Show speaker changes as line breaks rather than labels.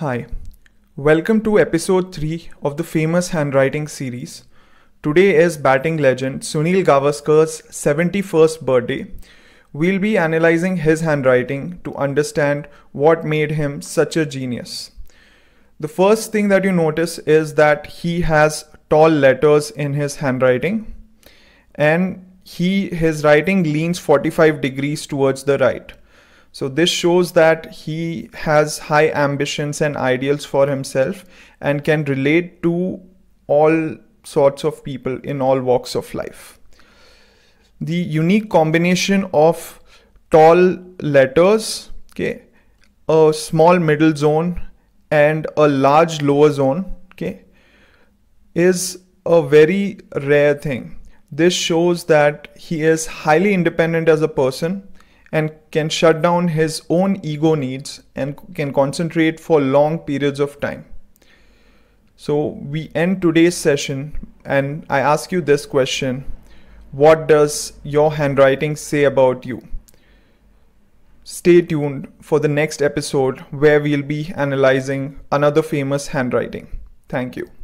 Hi, welcome to episode 3 of the famous handwriting series. Today is batting legend Sunil Gavaskar's 71st birthday. We'll be analyzing his handwriting to understand what made him such a genius. The first thing that you notice is that he has tall letters in his handwriting and he his writing leans 45 degrees towards the right so this shows that he has high ambitions and ideals for himself and can relate to all sorts of people in all walks of life. The unique combination of tall letters, okay, a small middle zone and a large lower zone, okay, is a very rare thing. This shows that he is highly independent as a person and can shut down his own ego needs and can concentrate for long periods of time. So, we end today's session, and I ask you this question What does your handwriting say about you? Stay tuned for the next episode where we'll be analyzing another famous handwriting. Thank you.